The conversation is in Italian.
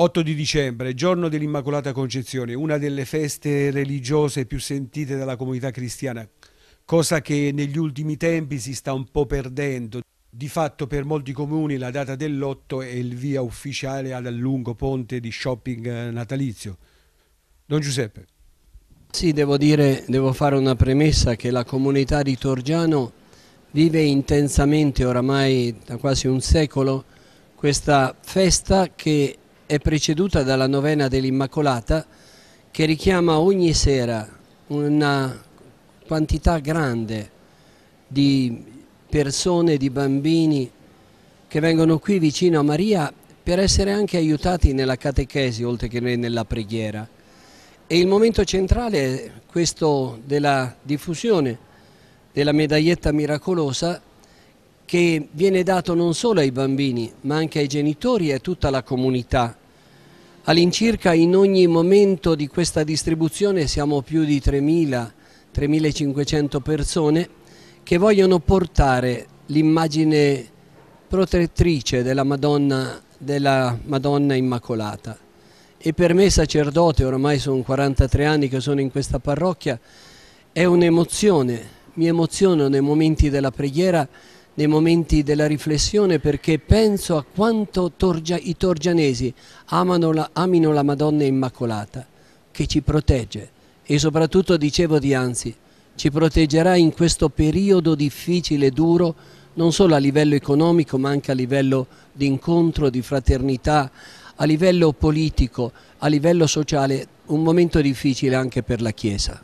8 di dicembre, giorno dell'Immacolata Concezione, una delle feste religiose più sentite dalla comunità cristiana, cosa che negli ultimi tempi si sta un po' perdendo. Di fatto per molti comuni la data dell'8 è il via ufficiale al lungo ponte di shopping eh, natalizio. Don Giuseppe. Sì, devo dire, devo fare una premessa che la comunità di Torgiano vive intensamente oramai da quasi un secolo questa festa che è preceduta dalla novena dell'Immacolata che richiama ogni sera una quantità grande di persone, di bambini che vengono qui vicino a Maria per essere anche aiutati nella catechesi oltre che nella preghiera. E il momento centrale è questo della diffusione della medaglietta miracolosa che viene dato non solo ai bambini ma anche ai genitori e a tutta la comunità. All'incirca in ogni momento di questa distribuzione siamo più di 3.000-3.500 persone che vogliono portare l'immagine protettrice della Madonna, della Madonna Immacolata. E per me sacerdote, ormai sono 43 anni che sono in questa parrocchia, è un'emozione, mi emoziono nei momenti della preghiera nei momenti della riflessione perché penso a quanto torgia, i torgianesi la, amino la Madonna Immacolata che ci protegge e soprattutto dicevo dianzi ci proteggerà in questo periodo difficile e duro non solo a livello economico ma anche a livello di incontro, di fraternità, a livello politico, a livello sociale, un momento difficile anche per la Chiesa.